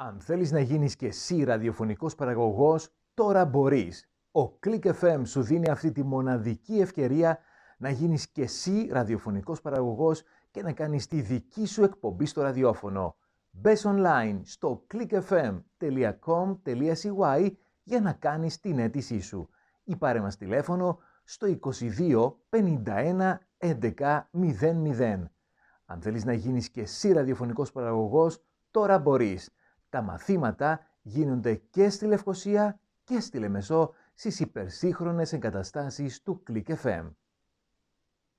Αν θέλεις να γίνεις και εσύ ραδιοφωνικός παραγωγός, τώρα μπορείς. Ο Click FM σου δίνει αυτή τη μοναδική ευκαιρία να γίνεις και εσύ ραδιοφωνικός παραγωγός και να κάνεις τη δική σου εκπομπή στο ραδιόφωνο. Μπες online στο clickfm.com.cy για να κάνεις την αίτησή σου. Ή πάρε μας τηλέφωνο στο 22 51 11 00. Αν θέλεις να γίνεις και εσύ ραδιοφωνικός παραγωγός, τώρα μπορείς. Τα μαθήματα γίνονται και στη Λευκοσία και στη Λεμεσό στις υπερσύγχρονες εγκαταστάσεις του Click FM.